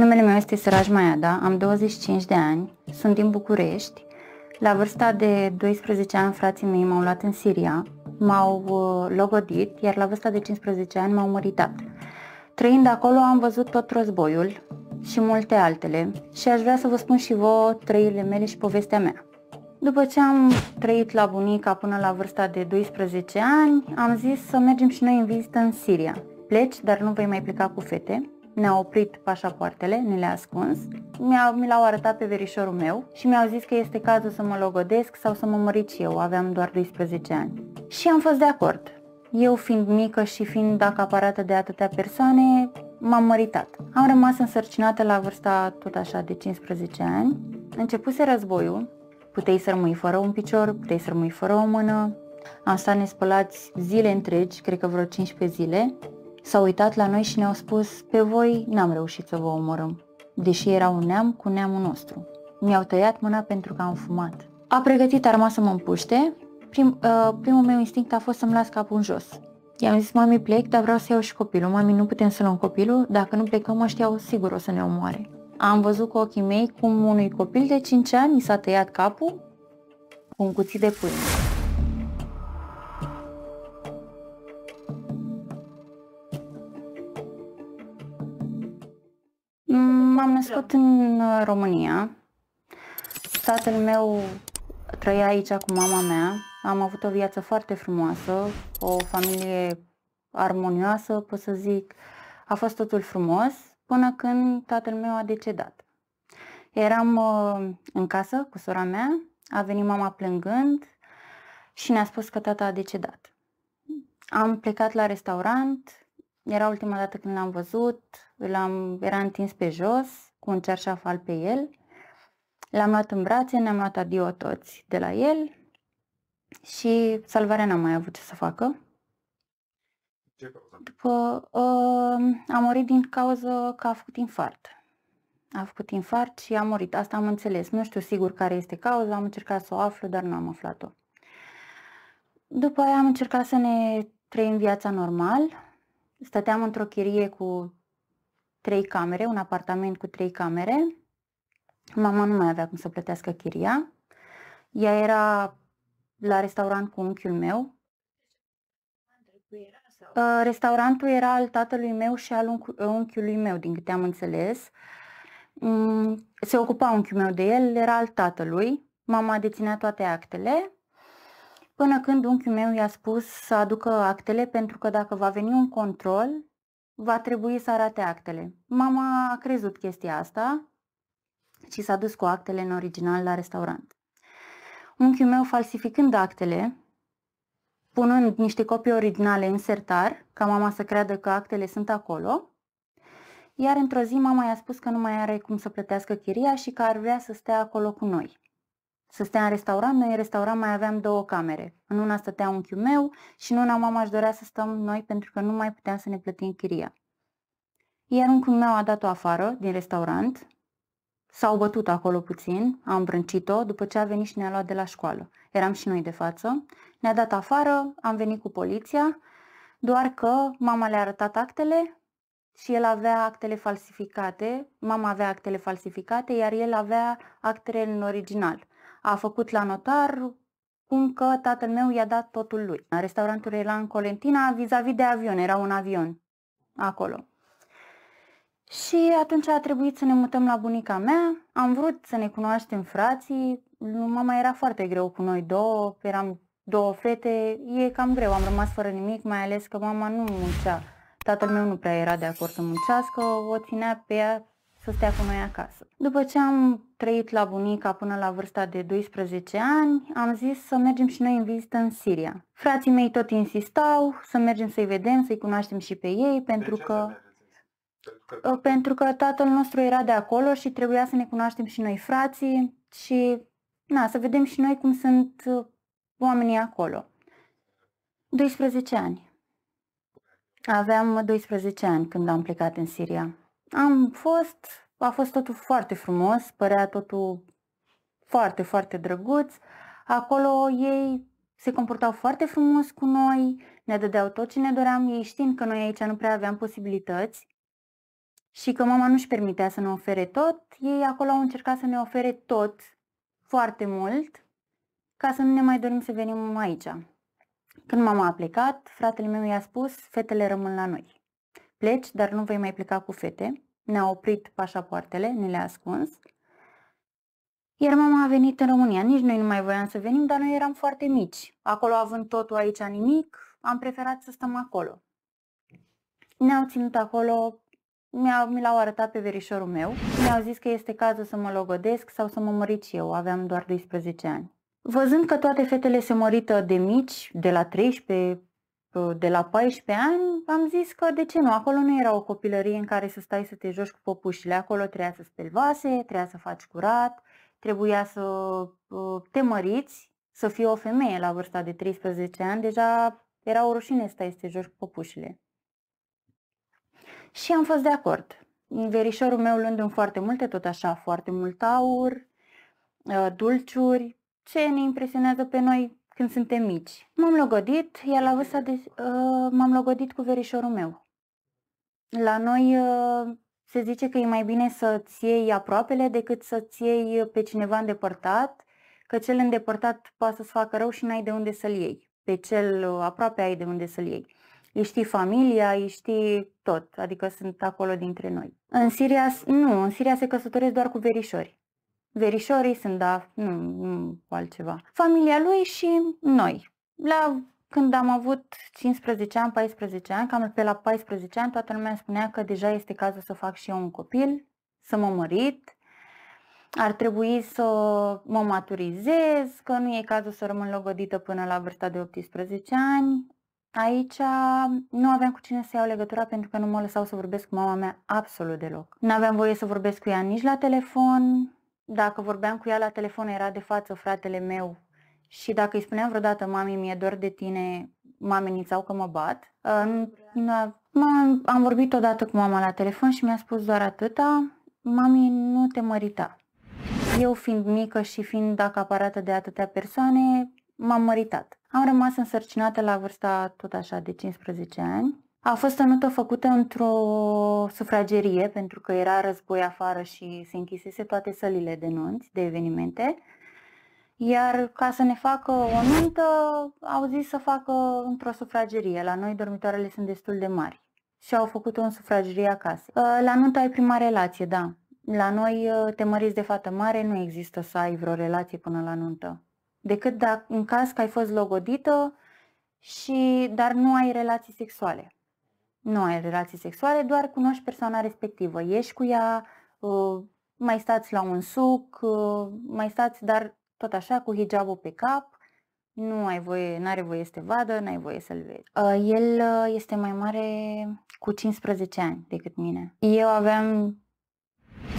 Numele meu este Săraj Maiada, am 25 de ani, sunt din București. La vârsta de 12 ani frații mei m-au luat în Siria, m-au uh, logodit, iar la vârsta de 15 ani m-au măritat. Trăind acolo am văzut tot războiul și multe altele și aș vrea să vă spun și vouă trăirile mele și povestea mea. După ce am trăit la bunica până la vârsta de 12 ani, am zis să mergem și noi în vizită în Siria. Pleci, dar nu vei mai pleca cu fete ne-a oprit pașapoartele, ne le-a ascuns, mi-a, mi l-au arătat pe verișorul meu și mi-au zis că este cazul să mă logodesc sau să mă mărit și eu, aveam doar 12 ani. Și am fost de acord. Eu fiind mică și fiind acaparată de atâtea persoane, m-am măritat. Am rămas însărcinată la vârsta tot așa de 15 ani. Începuse războiul, puteai să rămâi fără un picior, puteai să rămâi fără o mână, am stat nespălați zile întregi, cred că vreo 15 zile, S-a uitat la noi și ne-au spus, pe voi n-am reușit să vă omorâm, deși era un neam cu neamul nostru. Mi-au tăiat mâna pentru că am fumat. A pregătit arma să mă împuște. Prim, uh, primul meu instinct a fost să-mi las capul în jos. I-am zis, mami, plec, dar vreau să iau și copilul. Mami, nu putem să luăm copilul? Dacă nu plecăm, mă știau sigur o să ne omoare. Am văzut cu ochii mei cum unui copil de 5 ani i s-a tăiat capul cu un cuțit de pâine. născut în uh, România. Tatăl meu trăia aici cu mama mea. Am avut o viață foarte frumoasă, o familie armonioasă, pot să zic. A fost totul frumos până când tatăl meu a decedat. Eram uh, în casă cu sora mea, a venit mama plângând și ne-a spus că tata a decedat. Am plecat la restaurant, era ultima dată când l-am văzut, l-am, era întins pe jos, cu un cerșaf al pe el. L-am luat în brațe, ne-am luat adio toți de la el și salvarea n-a mai avut ce să facă. După, uh, a murit din cauza că a făcut infart. A făcut infart și a murit. Asta am înțeles. Nu știu sigur care este cauza, am încercat să o aflu, dar nu am aflat-o. După aia am încercat să ne trăim viața normal, stăteam într-o chirie cu trei camere, un apartament cu trei camere. Mama nu mai avea cum să plătească chiria. Ea era la restaurant cu unchiul meu. Uh, restaurantul era al tatălui meu și al unchiului meu, din câte am înțeles. Mm, se ocupa unchiul meu de el, era al tatălui. Mama deținea toate actele până când unchiul meu i-a spus să aducă actele pentru că dacă va veni un control, va trebui să arate actele. Mama a crezut chestia asta și s-a dus cu actele în original la restaurant. Unchiul meu falsificând actele, punând niște copii originale în sertar, ca mama să creadă că actele sunt acolo, iar într-o zi mama i-a spus că nu mai are cum să plătească chiria și că ar vrea să stea acolo cu noi să stea în restaurant. Noi în restaurant mai aveam două camere. În una stătea unchiul meu și în una mama își dorea să stăm noi pentru că nu mai puteam să ne plătim chiria. Iar unchiul meu a dat-o afară din restaurant, s-au bătut acolo puțin, am îmbrâncit-o după ce a venit și ne-a luat de la școală. Eram și noi de față, ne-a dat afară, am venit cu poliția, doar că mama le-a arătat actele și el avea actele falsificate, mama avea actele falsificate, iar el avea actele în original a făcut la notar cum că tatăl meu i-a dat totul lui. Restaurantul era în Colentina, vis-a-vis -vis de avion, era un avion acolo. Și atunci a trebuit să ne mutăm la bunica mea, am vrut să ne cunoaștem frații, mama era foarte greu cu noi două, eram două fete, e cam greu, am rămas fără nimic, mai ales că mama nu muncea. Tatăl meu nu prea era de acord să muncească, o ținea pe ea să stea cu noi acasă. După ce am trăit la bunica până la vârsta de 12 ani, am zis să mergem și noi în vizită în Siria. Frații mei tot insistau să mergem să-i vedem, să-i cunoaștem și pe ei, pentru că... Ă, pentru că tatăl nostru era de acolo și trebuia să ne cunoaștem și noi frații și na, să vedem și noi cum sunt ă, oamenii acolo. 12 ani. Aveam 12 ani când am plecat în Siria. Am fost, a fost totul foarte frumos, părea totul foarte, foarte drăguț. Acolo ei se comportau foarte frumos cu noi, ne dădeau tot ce ne doream, ei știind că noi aici nu prea aveam posibilități și că mama nu-și permitea să ne ofere tot, ei acolo au încercat să ne ofere tot, foarte mult, ca să nu ne mai dorim să venim aici. Când mama a plecat, fratele meu i-a spus, fetele rămân la noi. Pleci, dar nu vei mai pleca cu fete. Ne-a oprit pașapoartele, ne le-a ascuns. Iar mama a venit în România. Nici noi nu mai voiam să venim, dar noi eram foarte mici. Acolo având totul, aici nimic, am preferat să stăm acolo. Ne-au ținut acolo, mi-au, mi l-au arătat pe verișorul meu. Mi-au zis că este cazul să mă logodesc sau să mă mărit eu. Aveam doar 12 ani. Văzând că toate fetele se mărită de mici, de la 13, Uh, de la 14 ani, am zis că de ce nu, acolo nu era o copilărie în care să stai să te joci cu păpușile, acolo trebuia să speli vase, trebuia să faci curat, trebuia să uh, te măriți, să fii o femeie la vârsta de 13 ani, deja era o rușine să stai să te joci cu păpușile. Și am fost de acord. Verișorul meu luând foarte multe, tot așa, foarte mult aur, uh, dulciuri, ce ne impresionează pe noi când suntem mici. M-am logodit, iar la vârsta de... Uh, m-am logodit cu verișorul meu. La noi uh, se zice că e mai bine să-ți iei aproapele decât să-ți iei pe cineva îndepărtat, că cel îndepărtat poate să-ți facă rău și n-ai de unde să-l iei. Pe cel uh, aproape ai de unde să-l iei. Îi știi familia, îi știi tot, adică sunt acolo dintre noi. În Siria, nu, în Siria se căsătoresc doar cu verișori verișorii, da, nu, nu altceva. Familia lui și noi. La când am avut 15 ani, 14 ani, cam pe la 14 ani, toată lumea spunea că deja este cazul să fac și eu un copil, să mă mărit, ar trebui să mă maturizez, că nu e cazul să rămân logodită până la vârsta de 18 ani. Aici nu aveam cu cine să iau legătura pentru că nu mă lăsau să vorbesc cu mama mea absolut deloc. Nu aveam voie să vorbesc cu ea nici la telefon, dacă vorbeam cu ea la telefon, era de față fratele meu și dacă îi spuneam vreodată, mami, mi-e dor de tine, mă amenințau că mă bat. Uh, am vorbit odată cu mama la telefon și mi-a spus doar atâta, mami, nu te mărita. Eu fiind mică și fiind acaparată de atâtea persoane, m-am măritat. Am rămas însărcinată la vârsta tot așa de 15 ani a fost o notă făcută într-o sufragerie, pentru că era război afară și se închisese toate sălile de nunți, de evenimente. Iar ca să ne facă o nuntă, au zis să facă într-o sufragerie. La noi dormitoarele sunt destul de mari și au făcut-o în sufragerie acasă. Uh, la nuntă ai prima relație, da. La noi uh, te măriți de fată mare, nu există să ai vreo relație până la nuntă. Decât dacă, în caz că ai fost logodită, și, dar nu ai relații sexuale nu ai relații sexuale, doar cunoști persoana respectivă, ești cu ea, uh, mai stați la un suc, uh, mai stați, dar tot așa, cu hijabul pe cap, nu ai voie, n-are voie să te vadă, n-ai voie să-l vezi. Uh, el este mai mare cu 15 ani decât mine. Eu aveam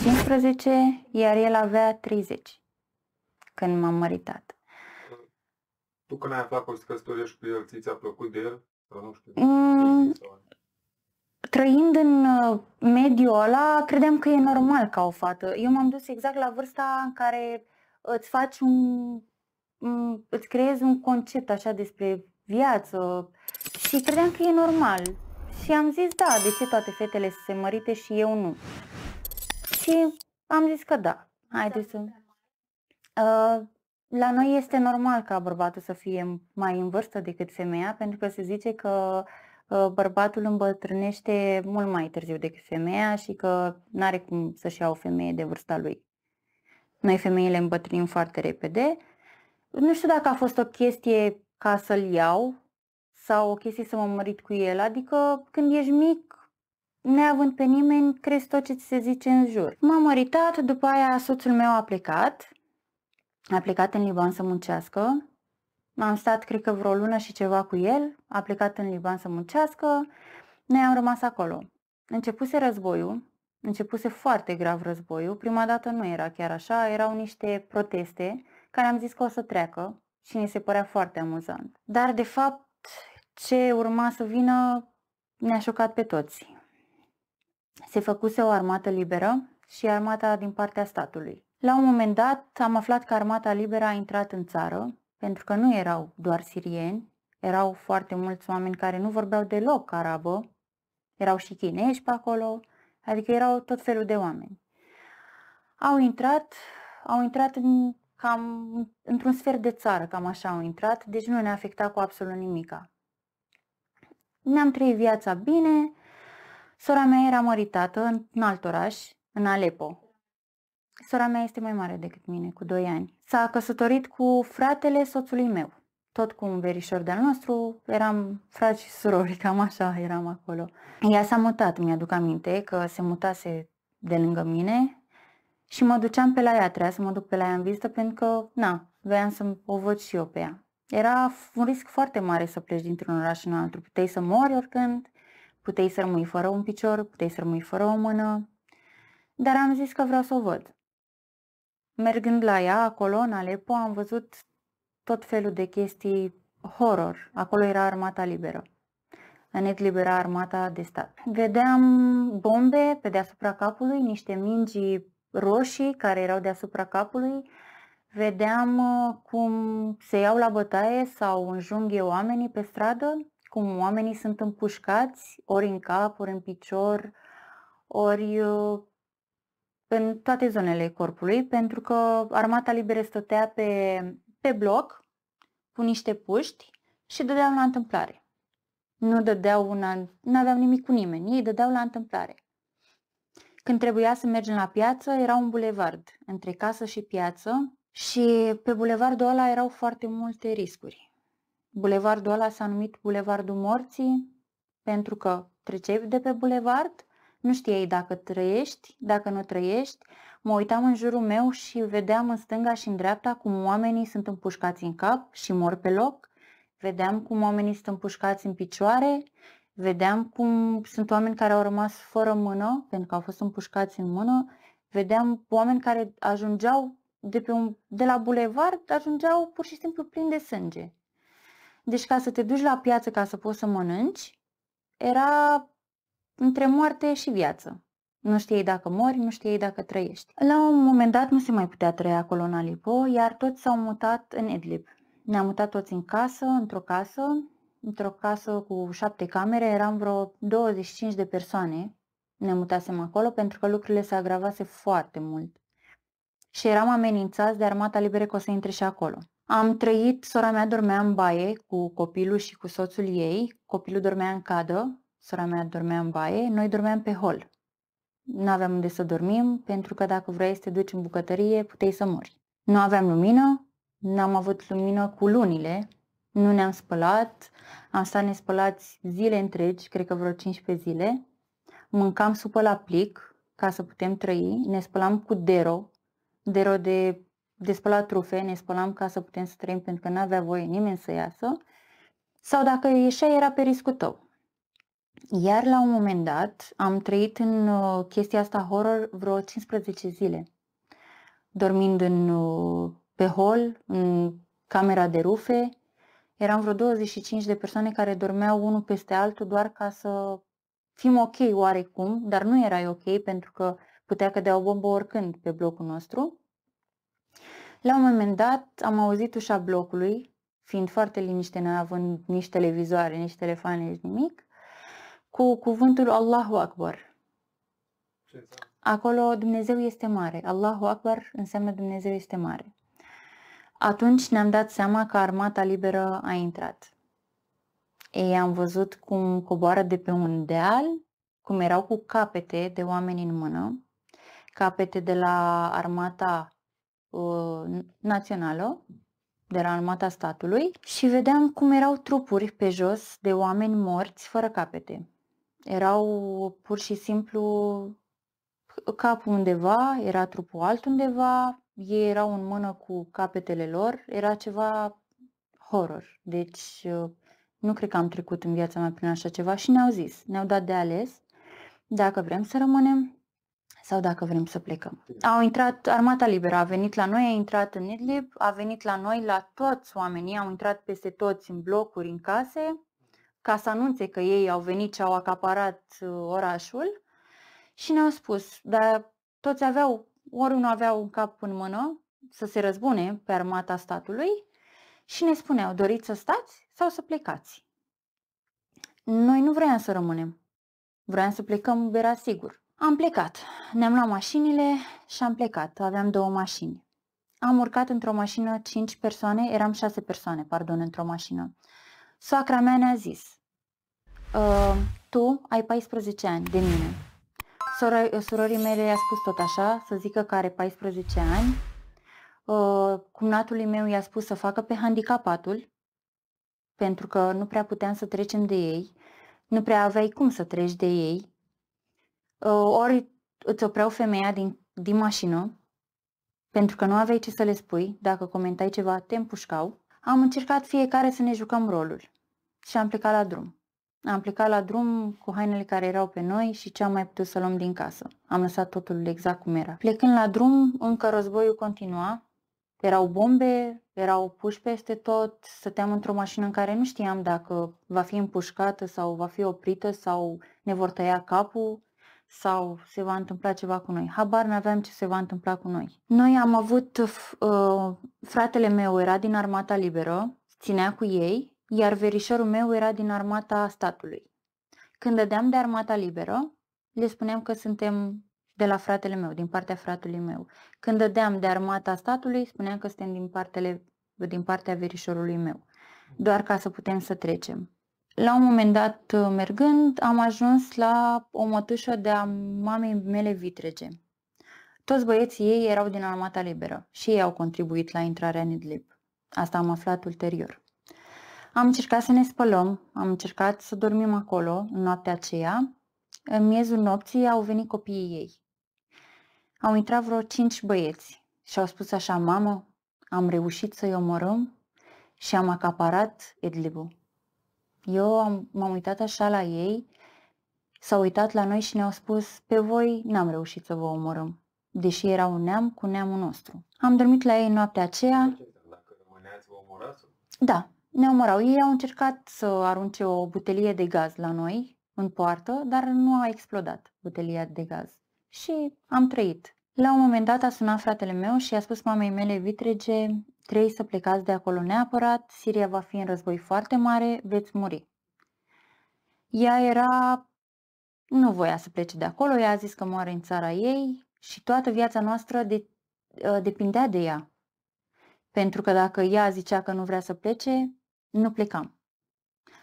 15, iar el avea 30 când m-am măritat. Tu când ai aflat că o să căsătorești cu el, ți-a plăcut de el? Sau nu știu? Mm, trăind în uh, mediul ăla, credeam că e normal ca o fată. Eu m-am dus exact la vârsta în care îți faci un... îți creezi un concept așa despre viață și credeam că e normal. Și am zis, da, de ce toate fetele se mărite și eu nu? Și am zis că da. Haideți să... Uh, la noi este normal ca bărbatul să fie mai în vârstă decât femeia, pentru că se zice că uh, bărbatul îmbătrânește mult mai târziu decât femeia și că nu are cum să-și ia o femeie de vârsta lui. Noi femeile îmbătrânim foarte repede. Nu știu dacă a fost o chestie ca să-l iau sau o chestie să mă mărit cu el, adică când ești mic, neavând pe nimeni, crezi tot ce ți se zice în jur. M-am măritat, după aia soțul meu a plecat, a plecat în Liban să muncească, am stat, cred că vreo lună și ceva cu el, a plecat în Liban să muncească, noi am rămas acolo. Începuse războiul, începuse foarte grav războiul, prima dată nu era chiar așa, erau niște proteste care am zis că o să treacă și ne se părea foarte amuzant. Dar de fapt ce urma să vină ne-a șocat pe toți. Se făcuse o armată liberă și armata din partea statului. La un moment dat am aflat că armata liberă a intrat în țară pentru că nu erau doar sirieni, erau foarte mulți oameni care nu vorbeau deloc arabă, erau și chinezi pe acolo, adică erau tot felul de oameni. Au intrat, au intrat în, cam într-un sfert de țară, cam așa au intrat, deci nu ne-a afectat cu absolut nimica. Ne-am trăit viața bine, sora mea era măritată în alt oraș, în Alepo, Sora mea este mai mare decât mine, cu 2 ani. S-a căsătorit cu fratele soțului meu, tot cu un verișor de-al nostru, eram frați și surori, cam așa eram acolo. Ea s-a mutat, mi-aduc aminte că se mutase de lângă mine și mă duceam pe la ea, trebuia să mă duc pe la ea în vizită pentru că, na, voiam să o văd și eu pe ea. Era un risc foarte mare să pleci dintr-un oraș în altul. Puteai să mori oricând, puteai să rămâi fără un picior, puteai să rămâi fără o mână, dar am zis că vreau să o văd mergând la ea, acolo, în Alepo, am văzut tot felul de chestii horror. Acolo era armata liberă. net libera armata de stat. Vedeam bombe pe deasupra capului, niște mingi roșii care erau deasupra capului. Vedeam uh, cum se iau la bătaie sau înjunghe oamenii pe stradă, cum oamenii sunt împușcați, ori în cap, ori în picior, ori uh, în toate zonele corpului, pentru că armata liberă stătea pe, pe bloc cu niște puști și dădeau la întâmplare. Nu dădeau una, nu aveau nimic cu nimeni, ei dădeau la întâmplare. Când trebuia să mergem la piață, era un bulevard între casă și piață și pe bulevardul ăla erau foarte multe riscuri. Bulevardul ăla s-a numit Bulevardul Morții pentru că treceai de pe bulevard nu știai dacă trăiești, dacă nu trăiești. Mă uitam în jurul meu și vedeam în stânga și în dreapta cum oamenii sunt împușcați în cap și mor pe loc. Vedeam cum oamenii sunt împușcați în picioare. Vedeam cum sunt oameni care au rămas fără mână pentru că au fost împușcați în mână. Vedeam oameni care ajungeau de, pe un, de la bulevard, ajungeau pur și simplu plini de sânge. Deci ca să te duci la piață ca să poți să mănânci, era între moarte și viață. Nu știai dacă mori, nu știai dacă trăiești. La un moment dat nu se mai putea trăi acolo în Alipo, iar toți s-au mutat în Edlib. Ne-am mutat toți în casă, într-o casă, într-o casă cu șapte camere, eram vreo 25 de persoane. Ne mutasem acolo pentru că lucrurile se agravase foarte mult. Și eram amenințați de armata liberă că o să intre și acolo. Am trăit, sora mea dormea în baie cu copilul și cu soțul ei, copilul dormea în cadă, sora mea dormea în baie, noi dormeam pe hol. Nu aveam unde să dormim, pentru că dacă vrei să te duci în bucătărie, puteai să mori. Nu aveam lumină, n-am avut lumină cu lunile, nu ne-am spălat, am stat nespălați zile întregi, cred că vreo 15 zile. Mâncam supă la plic ca să putem trăi, ne spălam cu dero, dero de, de spălat trufe, ne spălam ca să putem să trăim pentru că nu avea voie nimeni să iasă. Sau dacă ieșea era pe riscul tău. Iar la un moment dat am trăit în uh, chestia asta horror vreo 15 zile, dormind în, uh, pe hol, în camera de rufe. Eram vreo 25 de persoane care dormeau unul peste altul doar ca să fim ok oarecum, dar nu erai ok pentru că putea cădea o bombă oricând pe blocul nostru. La un moment dat am auzit ușa blocului, fiind foarte liniște, neavând nici televizoare, nici telefoane, nici nimic cu cuvântul Allahu Akbar. Acolo Dumnezeu este mare. Allahu Akbar înseamnă Dumnezeu este mare. Atunci ne-am dat seama că armata liberă a intrat. Ei am văzut cum coboară de pe un deal, cum erau cu capete de oameni în mână, capete de la armata uh, națională, de la armata statului, și vedeam cum erau trupuri pe jos de oameni morți fără capete erau pur și simplu capul undeva, era trupul altundeva, ei erau în mână cu capetele lor, era ceva horror. Deci uh, nu cred că am trecut în viața mea prin așa ceva și ne-au zis, ne-au dat de ales dacă vrem să rămânem sau dacă vrem să plecăm. Au intrat, armata liberă a venit la noi, a intrat în Idlib, a venit la noi, la toți oamenii, au intrat peste toți în blocuri, în case, ca să anunțe că ei au venit și au acaparat uh, orașul și ne-au spus, dar toți aveau, ori nu aveau un cap în mână să se răzbune pe armata statului și ne spuneau, doriți să stați sau să plecați? Noi nu vroiam să rămânem. vroiam să plecăm, era sigur. Am plecat. Ne-am luat mașinile și am plecat. Aveam două mașini. Am urcat într-o mașină 5 persoane, eram 6 persoane, pardon, într-o mașină. Soacra mea ne-a zis, ă, tu ai 14 ani de mine. Sora, surorii mele i-a spus tot așa, să zică că are 14 ani. Ă, cumnatului meu i-a spus să facă pe handicapatul, pentru că nu prea puteam să trecem de ei, nu prea aveai cum să treci de ei. Ă, ori îți opreau femeia din, din mașină, pentru că nu aveai ce să le spui, dacă comentai ceva, te împușcau. Am încercat fiecare să ne jucăm rolul și am plecat la drum. Am plecat la drum cu hainele care erau pe noi și ce am mai putut să luăm din casă. Am lăsat totul exact cum era. Plecând la drum, încă războiul continua. Erau bombe, erau puși peste tot, stăteam într-o mașină în care nu știam dacă va fi împușcată sau va fi oprită sau ne vor tăia capul sau se va întâmpla ceva cu noi. Habar nu aveam ce se va întâmpla cu noi. Noi am avut, uh, fratele meu era din armata liberă, ținea cu ei, iar verișorul meu era din armata statului. Când dădeam de armata liberă, le spuneam că suntem de la fratele meu, din partea fratului meu. Când dădeam de armata statului, spuneam că suntem din, partele, din partea verișorului meu, doar ca să putem să trecem la un moment dat, uh, mergând, am ajuns la o mătușă de-a mamei mele vitrege. Toți băieții ei erau din armata liberă și ei au contribuit la intrarea în Idlib. Asta am aflat ulterior. Am încercat să ne spălăm, am încercat să dormim acolo în noaptea aceea. În miezul nopții au venit copiii ei. Au intrat vreo cinci băieți și au spus așa, mamă, am reușit să-i omorăm și am acaparat Idlibul. Eu am, m-am uitat așa la ei, s-au uitat la noi și ne-au spus, pe voi n-am reușit să vă omorăm, deși era un neam cu neamul nostru. Am dormit la ei noaptea aceea. Dacă rămâneați, vă omorați? Da, ne omorau. Ei au încercat să arunce o butelie de gaz la noi, în poartă, dar nu a explodat butelia de gaz. Și am trăit. La un moment dat a sunat fratele meu și a spus mamei mele vitrege, Trei să plecați de acolo neapărat, Siria va fi în război foarte mare, veți muri. Ea era... nu voia să plece de acolo, ea a zis că moare în țara ei și toată viața noastră de, ă, depindea de ea. Pentru că dacă ea zicea că nu vrea să plece, nu plecam.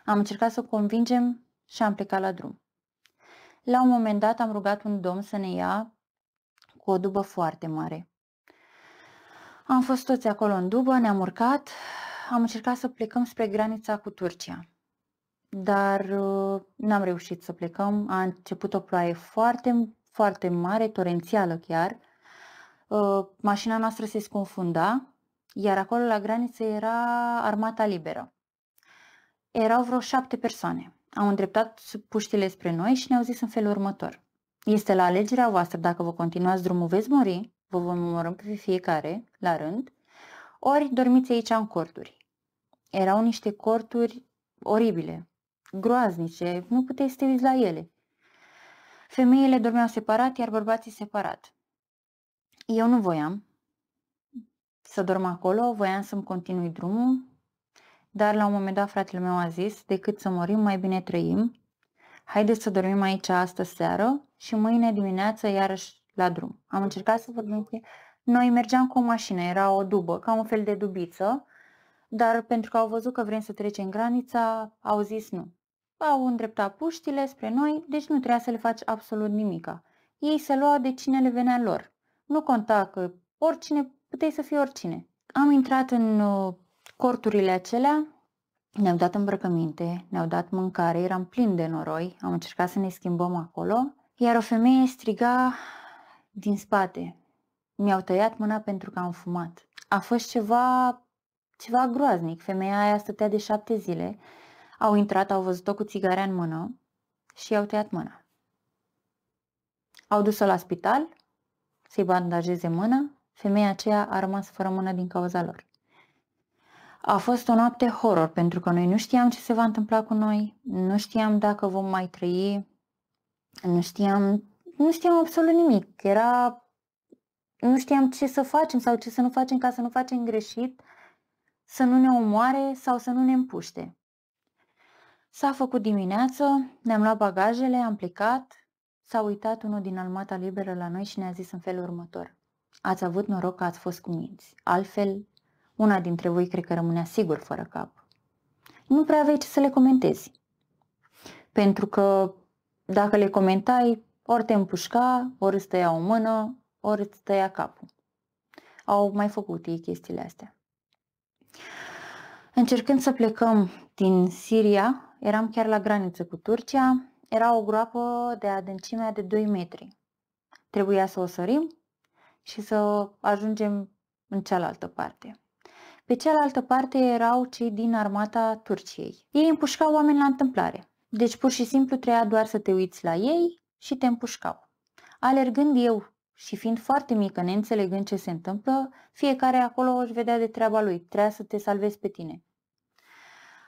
Am încercat să o convingem și am plecat la drum. La un moment dat am rugat un domn să ne ia cu o dubă foarte mare. Am fost toți acolo în dubă, ne-am urcat, am încercat să plecăm spre granița cu Turcia. Dar uh, n-am reușit să plecăm, a început o ploaie foarte, foarte mare, torențială chiar. Uh, mașina noastră se scufunda, iar acolo la graniță era armata liberă. Erau vreo șapte persoane. Au îndreptat puștile spre noi și ne-au zis în felul următor. Este la alegerea voastră dacă vă continuați drumul veți muri vă vom numărăm pe fiecare, la rând, ori dormiți aici în corturi. Erau niște corturi oribile, groaznice, nu puteți să te la ele. Femeile dormeau separat, iar bărbații separat. Eu nu voiam să dorm acolo, voiam să-mi continui drumul, dar la un moment dat fratele meu a zis, decât să morim, mai bine trăim, haideți să dormim aici astă seară și mâine dimineață iarăși la drum. Am încercat să vorbim cu ei. Noi mergeam cu o mașină, era o dubă, ca un fel de dubiță, dar pentru că au văzut că vrem să trecem granița, au zis nu. Au îndreptat puștile spre noi, deci nu trebuia să le faci absolut nimica. Ei se luau de cine le venea lor. Nu conta că oricine, puteai să fii oricine. Am intrat în uh, corturile acelea, ne-au dat îmbrăcăminte, ne-au dat mâncare, eram plin de noroi, am încercat să ne schimbăm acolo, iar o femeie striga din spate. Mi-au tăiat mâna pentru că am fumat. A fost ceva, ceva groaznic. Femeia aia stătea de șapte zile. Au intrat, au văzut-o cu țigarea în mână și i-au tăiat mâna. Au dus-o la spital să-i bandajeze mâna. Femeia aceea a rămas fără mână din cauza lor. A fost o noapte horror pentru că noi nu știam ce se va întâmpla cu noi, nu știam dacă vom mai trăi, nu știam nu știam absolut nimic. Era... Nu știam ce să facem sau ce să nu facem ca să nu facem greșit, să nu ne omoare sau să nu ne împuște. S-a făcut dimineață, ne-am luat bagajele, am plecat, s-a uitat unul din almata liberă la noi și ne-a zis în felul următor. Ați avut noroc că ați fost cu minți, altfel una dintre voi cred că rămânea sigur fără cap. Nu prea aveai ce să le comentezi, pentru că dacă le comentai, ori te împușca, ori îți tăia o mână, ori îți tăia capul. Au mai făcut ei chestiile astea. Încercând să plecăm din Siria, eram chiar la graniță cu Turcia, era o groapă de adâncimea de 2 metri. Trebuia să o sărim și să ajungem în cealaltă parte. Pe cealaltă parte erau cei din armata Turciei. Ei împușcau oameni la întâmplare. Deci pur și simplu treia doar să te uiți la ei și te împușcau. Alergând eu și fiind foarte mică, neînțelegând ce se întâmplă, fiecare acolo își vedea de treaba lui, trebuia să te salvezi pe tine.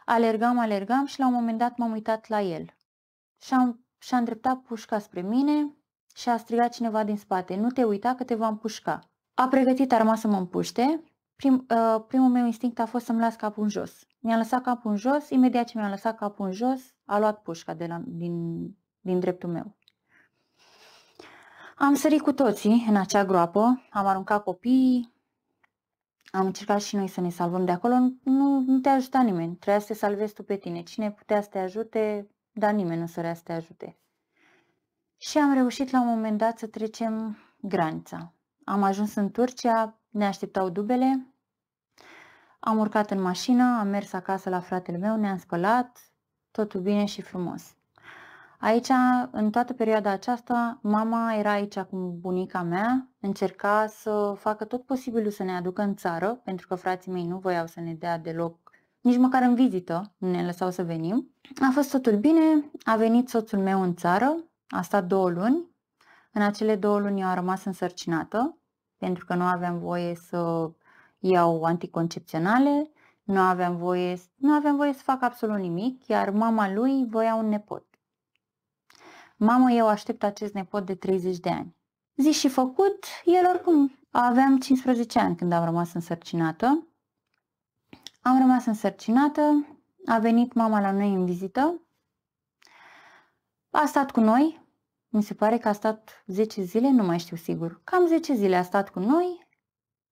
Alergam, alergam și la un moment dat m-am uitat la el. Și-a, și îndreptat pușca spre mine și a strigat cineva din spate, nu te uita că te va împușca. A pregătit arma să mă împuște, Prim, uh, primul meu instinct a fost să-mi las capul în jos. Mi-a lăsat capul în jos, imediat ce mi-a lăsat capul în jos, a luat pușca de la, din, din dreptul meu. Am sărit cu toții în acea groapă, am aruncat copiii, am încercat și noi să ne salvăm de acolo. Nu, nu te-a ajutat nimeni, trebuia să te salvezi tu pe tine. Cine putea să te ajute, dar nimeni nu sărea să te ajute. Și am reușit la un moment dat să trecem granița. Am ajuns în Turcia, ne așteptau dubele, am urcat în mașină, am mers acasă la fratele meu, ne-am spălat, totul bine și frumos. Aici, în toată perioada aceasta, mama era aici cu bunica mea, încerca să facă tot posibilul să ne aducă în țară, pentru că frații mei nu voiau să ne dea deloc, nici măcar în vizită, nu ne lăsau să venim. A fost totul bine, a venit soțul meu în țară, a stat două luni. În acele două luni eu am rămas însărcinată, pentru că nu aveam voie să iau anticoncepționale, nu aveam voie, nu aveam voie să fac absolut nimic, iar mama lui voia un nepot. Mamă, eu aștept acest nepot de 30 de ani. Zi și făcut, el oricum aveam 15 ani când am rămas însărcinată. Am rămas însărcinată, a venit mama la noi în vizită, a stat cu noi, mi se pare că a stat 10 zile, nu mai știu sigur, cam 10 zile a stat cu noi,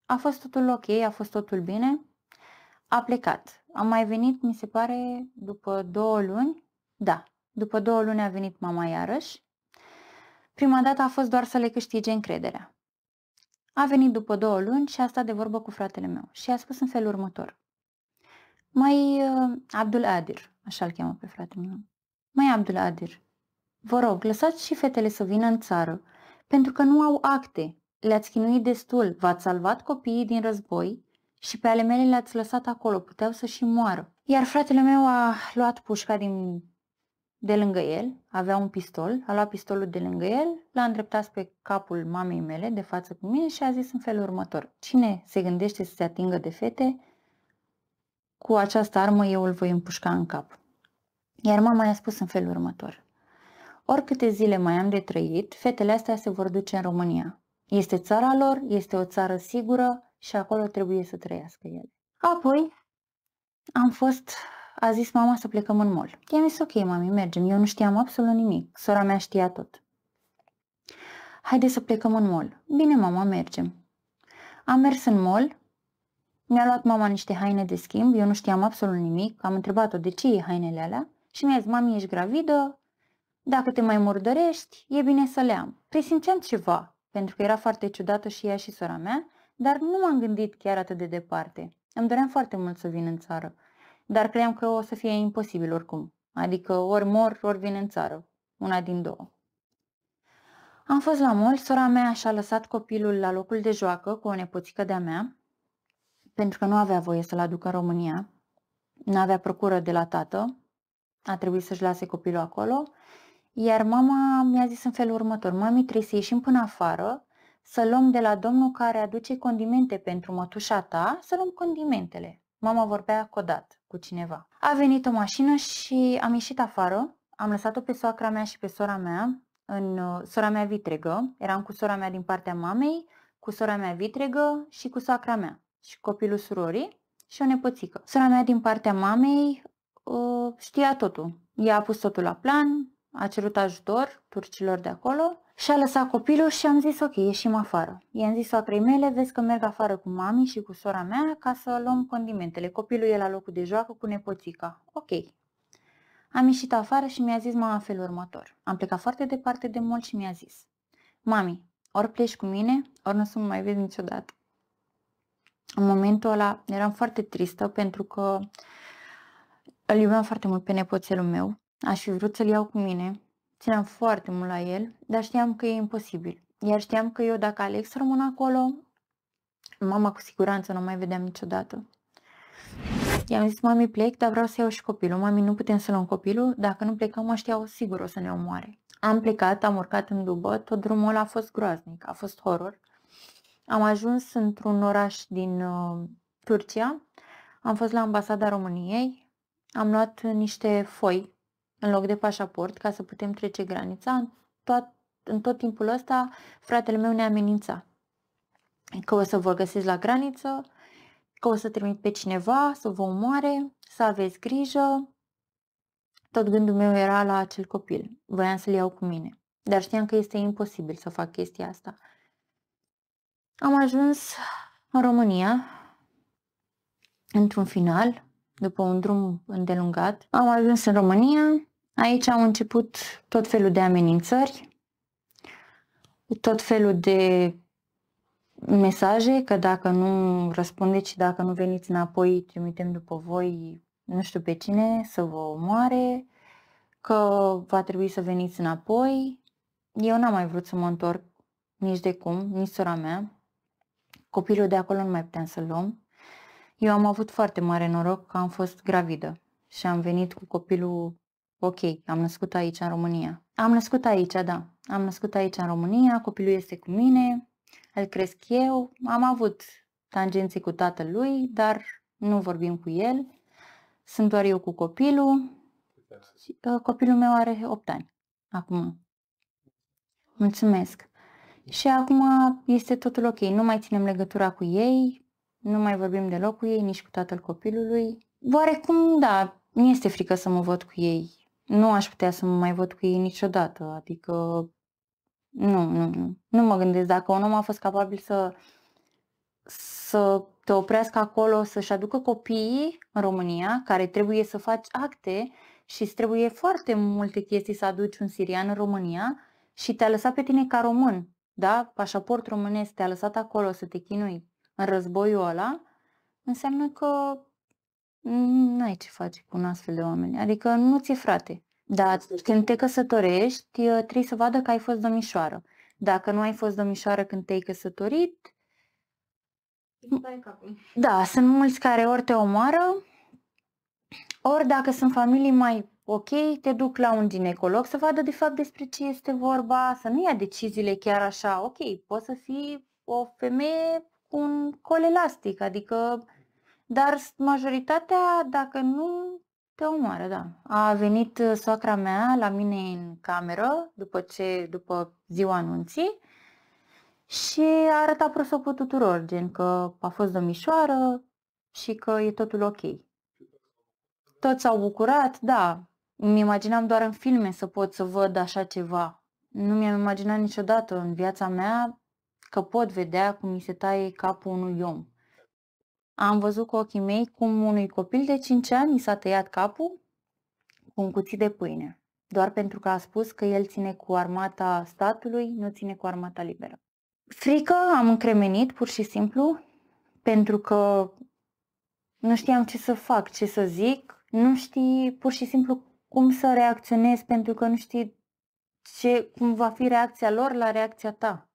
a fost totul ok, a fost totul bine, a plecat. Am mai venit, mi se pare, după două luni, da, după două luni a venit mama iarăși. Prima dată a fost doar să le câștige încrederea. A venit după două luni și a stat de vorbă cu fratele meu și a spus în felul următor. Mai uh, Abdul Adir, așa îl cheamă pe fratele meu. Mai Abdul Adir, vă rog, lăsați și fetele să vină în țară, pentru că nu au acte. Le-ați chinuit destul, v-ați salvat copiii din război și pe ale mele le-ați lăsat acolo, puteau să și moară. Iar fratele meu a luat pușca din de lângă el, avea un pistol, a luat pistolul de lângă el, l-a îndreptat spre capul mamei mele de față cu mine și a zis în felul următor. Cine se gândește să se atingă de fete, cu această armă eu îl voi împușca în cap. Iar mama i-a spus în felul următor. Oricâte zile mai am de trăit, fetele astea se vor duce în România. Este țara lor, este o țară sigură și acolo trebuie să trăiască ele. Apoi am fost a zis mama să plecăm în mall. I-am zis, ok, mami, mergem. Eu nu știam absolut nimic. Sora mea știa tot. Haide să plecăm în mall. Bine, mama, mergem. Am mers în mall, mi-a luat mama niște haine de schimb, eu nu știam absolut nimic, am întrebat-o de ce e hainele alea și mi-a zis, mami, ești gravidă, dacă te mai murdărești, e bine să le am. Presimțeam păi ceva, pentru că era foarte ciudată și ea și sora mea, dar nu m-am gândit chiar atât de departe. Îmi doream foarte mult să vin în țară dar cream că o să fie imposibil oricum. Adică ori mor, ori vin în țară. Una din două. Am fost la mol, sora mea și-a lăsat copilul la locul de joacă cu o nepoțică de-a mea, pentru că nu avea voie să-l aducă în România. Nu avea procură de la tată, a trebuit să-și lase copilul acolo, iar mama mi-a zis în felul următor, mami trebuie să ieșim până afară, să luăm de la domnul care aduce condimente pentru mătușa ta, să luăm condimentele. Mama vorbea codat cu cineva. A venit o mașină și am ieșit afară. Am lăsat-o pe soacra mea și pe sora mea, în uh, sora mea vitregă. Eram cu sora mea din partea mamei, cu sora mea vitregă și cu soacra mea și copilul surorii și o nepoțică. Sora mea din partea mamei uh, știa totul. Ea a pus totul la plan, a cerut ajutor turcilor de acolo și-a lăsat copilul și am zis ok, ieșim afară. I-am zis soacrei mele, vezi că merg afară cu mami și cu sora mea ca să luăm condimentele. Copilul e la locul de joacă cu nepoțica. Ok. Am ieșit afară și mi-a zis mama în felul următor. Am plecat foarte departe de mult și mi-a zis. Mami, ori pleci cu mine, ori nu o să mă mai vezi niciodată. În momentul ăla eram foarte tristă pentru că îl iubeam foarte mult pe nepoțelul meu. Aș fi vrut să-l iau cu mine, Țineam foarte mult la el, dar știam că e imposibil. Iar știam că eu, dacă aleg să rămân acolo, mama cu siguranță nu mai vedeam niciodată. I-am zis, mami, plec, dar vreau să iau și copilul. Mami, nu putem să luăm copilul. Dacă nu plecăm, mă o sigur o să ne omoare. Am plecat, am urcat în dubă, tot drumul ăla a fost groaznic, a fost horror. Am ajuns într-un oraș din uh, Turcia, am fost la ambasada României, am luat niște foi în loc de pașaport ca să putem trece granița, în tot, în tot timpul ăsta fratele meu ne amenința că o să vă găsesc la graniță, că o să trimit pe cineva să vă omoare, să aveți grijă. Tot gândul meu era la acel copil. Voiam să-l iau cu mine. Dar știam că este imposibil să fac chestia asta. Am ajuns în România, într-un final, după un drum îndelungat. Am ajuns în România, Aici au început tot felul de amenințări, tot felul de mesaje că dacă nu răspundeți și dacă nu veniți înapoi, trimitem după voi nu știu pe cine să vă omoare, că va trebui să veniți înapoi. Eu n-am mai vrut să mă întorc nici de cum, nici sora mea. Copilul de acolo nu mai puteam să-l luăm. Eu am avut foarte mare noroc că am fost gravidă și am venit cu copilul ok, am născut aici în România. Am născut aici, da. Am născut aici în România, copilul este cu mine, îl cresc eu, am avut tangenții cu tatălui, dar nu vorbim cu el. Sunt doar eu cu copilul. Uh, copilul meu are 8 ani acum. Mulțumesc. Și acum este totul ok. Nu mai ținem legătura cu ei, nu mai vorbim deloc cu ei, nici cu tatăl copilului. Oarecum, da, Nu este frică să mă văd cu ei nu aș putea să mă mai văd cu ei niciodată. Adică, nu, nu, nu. Nu mă gândesc dacă un om a fost capabil să, să te oprească acolo, să-și aducă copiii în România, care trebuie să faci acte și îți trebuie foarte multe chestii să aduci un sirian în România și te-a lăsat pe tine ca român, da? Pașaport românesc te-a lăsat acolo să te chinui în războiul ăla, înseamnă că n-ai ce faci cu un astfel de oameni. Adică nu ți-e frate. Dar când te căsătorești, uh, trebuie să vadă că ai fost domnișoară. Dacă nu ai fost domnișoară când te-ai căsătorit, da, sunt mulți care ori te omoară, ori dacă sunt familii mai ok, te duc la un ginecolog să vadă de fapt despre ce este vorba, să nu ia deciziile chiar așa, ok, poți să fii o femeie cu un col elastic, adică dar majoritatea, dacă nu, te omoară, da. A venit uh, soacra mea la mine în cameră după, ce, după ziua anunții și a arătat prosopul tuturor, gen că a fost domnișoară și că e totul ok. Toți s-au bucurat, da. Îmi imaginam doar în filme să pot să văd așa ceva. Nu mi-am imaginat niciodată în viața mea că pot vedea cum mi se taie capul unui om. Am văzut cu ochii mei cum unui copil de 5 ani i s-a tăiat capul cu un cuțit de pâine, doar pentru că a spus că el ține cu armata statului, nu ține cu armata liberă. Frică am încremenit, pur și simplu, pentru că nu știam ce să fac, ce să zic, nu știi pur și simplu cum să reacționezi, pentru că nu știi ce, cum va fi reacția lor la reacția ta.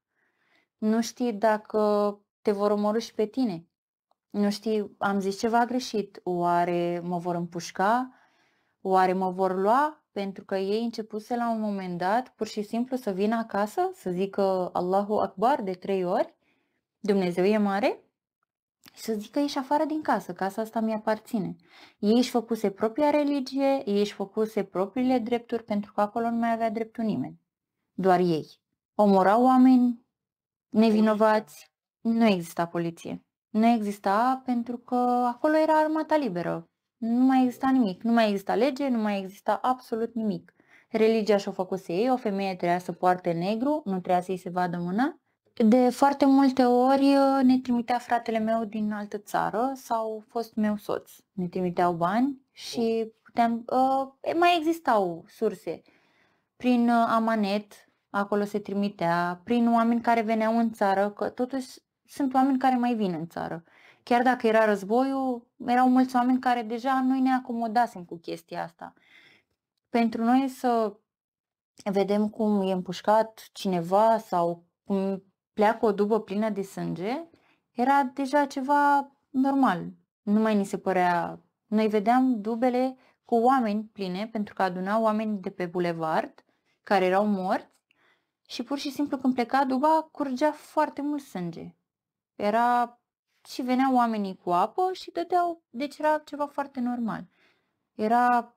Nu știi dacă te vor omorâ și pe tine nu știi, am zis ceva greșit, oare mă vor împușca, oare mă vor lua, pentru că ei începuse la un moment dat pur și simplu să vină acasă, să zică Allahu Akbar de trei ori, Dumnezeu e mare, și să zică ești afară din casă, casa asta mi-aparține. Ei își făcuse propria religie, ei își făcuse propriile drepturi, pentru că acolo nu mai avea dreptul nimeni, doar ei. Omorau oameni nevinovați, nu exista poliție nu exista pentru că acolo era armata liberă. Nu mai exista nimic, nu mai exista lege, nu mai exista absolut nimic. Religia și-o făcuse ei, o femeie trebuia să poarte negru, nu trebuia să-i se vadă mâna. De foarte multe ori uh, ne trimitea fratele meu din altă țară sau fost meu soț. Ne trimiteau bani și oh. puteam, uh, mai existau surse. Prin uh, amanet, acolo se trimitea, prin oameni care veneau în țară, că totuși sunt oameni care mai vin în țară. Chiar dacă era războiul, erau mulți oameni care deja noi ne acomodasem cu chestia asta. Pentru noi să vedem cum e împușcat cineva sau cum pleacă o dubă plină de sânge, era deja ceva normal. Nu mai ni se părea... Noi vedeam dubele cu oameni pline, pentru că adunau oameni de pe bulevard, care erau morți, și pur și simplu când pleca duba, curgea foarte mult sânge. Era și veneau oamenii cu apă și dădeau, deci era ceva foarte normal. Era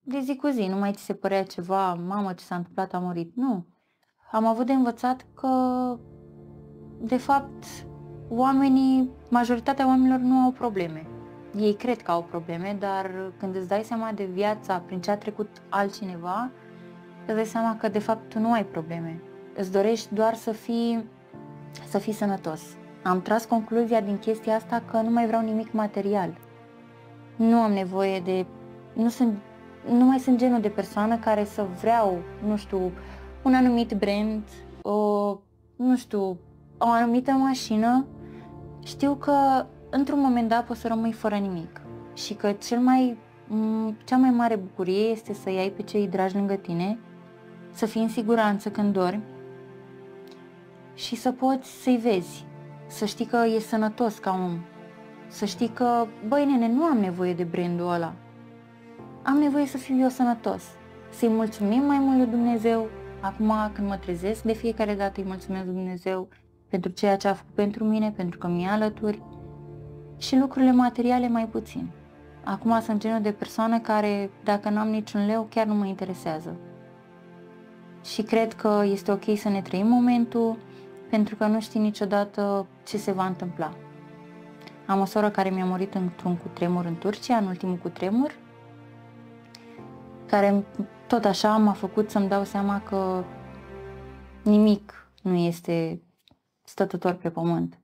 de zi cu zi, nu mai ți se părea ceva, mamă ce s-a întâmplat, a murit. Nu. Am avut de învățat că, de fapt, oamenii, majoritatea oamenilor nu au probleme. Ei cred că au probleme, dar când îți dai seama de viața prin ce a trecut altcineva, îți dai seama că, de fapt, tu nu ai probleme. Îți dorești doar să fii să fii sănătos. Am tras concluzia din chestia asta că nu mai vreau nimic material. Nu am nevoie de... Nu, sunt, nu mai sunt genul de persoană care să vreau, nu știu, un anumit brand, o, nu știu, o anumită mașină. Știu că într-un moment dat poți să rămâi fără nimic și că cel mai, cea mai mare bucurie este să-i ai pe cei dragi lângă tine, să fii în siguranță când dormi și să poți să-i vezi, să știi că e sănătos ca om, să știi că, băi nene, nu am nevoie de brandul ăla, am nevoie să fiu eu sănătos, să-i mulțumim mai mult lui Dumnezeu, acum când mă trezesc de fiecare dată îi mulțumesc lui Dumnezeu pentru ceea ce a făcut pentru mine, pentru că mi-a alături și lucrurile materiale mai puțin. Acum sunt genul de persoană care, dacă n-am niciun leu, chiar nu mă interesează. Și cred că este ok să ne trăim momentul, pentru că nu știi niciodată ce se va întâmpla. Am o soră care mi-a murit într-un cutremur în Turcia, în ultimul cutremur, care tot așa m-a făcut să-mi dau seama că nimic nu este stătător pe pământ.